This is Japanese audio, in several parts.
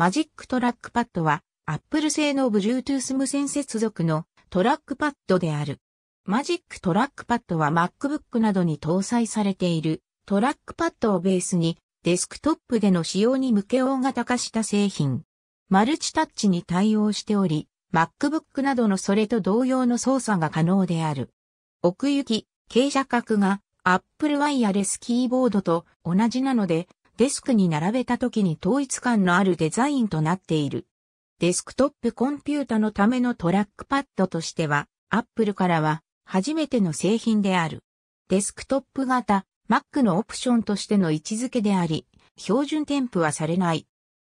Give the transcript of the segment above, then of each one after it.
マジックトラックパッドは、Apple 製の Bluetooth 無線接続のトラックパッドである。マジックトラックパッドは MacBook などに搭載されているトラックパッドをベースにデスクトップでの使用に向け大型化した製品。マルチタッチに対応しており、MacBook などのそれと同様の操作が可能である。奥行き、傾斜角が Apple ワイヤレスキーボードと同じなのでデスクに並べた時に統一感のあるデザインとなっている。デスクトップコンピュータのためのトラックパッドとしては、Apple からは初めての製品である。デスクトップ型 Mac のオプションとしての位置づけであり、標準添付はされない。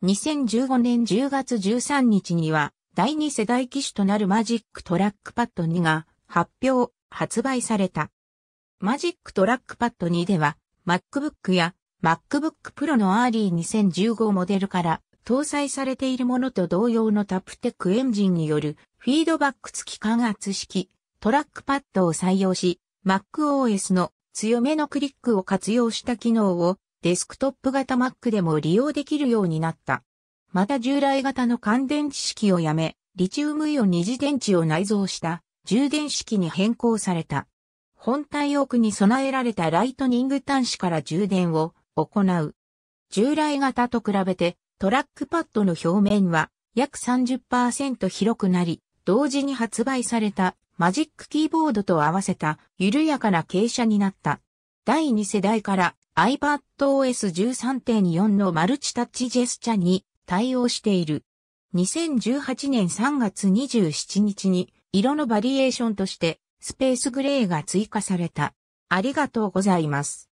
2015年10月13日には、第2世代機種となるマジックトラックパッド2が発表、発売された。マジックトラックパッド2では、MacBook や MacBook Pro の Early 2015モデルから搭載されているものと同様のタプテックエンジンによるフィードバック付き感圧式トラックパッドを採用し MacOS の強めのクリックを活用した機能をデスクトップ型 Mac でも利用できるようになった。また従来型の乾電池式をやめ、リチウムイオン二次電池を内蔵した充電式に変更された。本体奥に備えられたライトニング端子から充電を行う。従来型と比べてトラックパッドの表面は約30%広くなり、同時に発売されたマジックキーボードと合わせた緩やかな傾斜になった。第2世代から iPad OS 13.4のマルチタッチジェスチャに対応している。2018年3月27日に色のバリエーションとしてスペースグレーが追加された。ありがとうございます。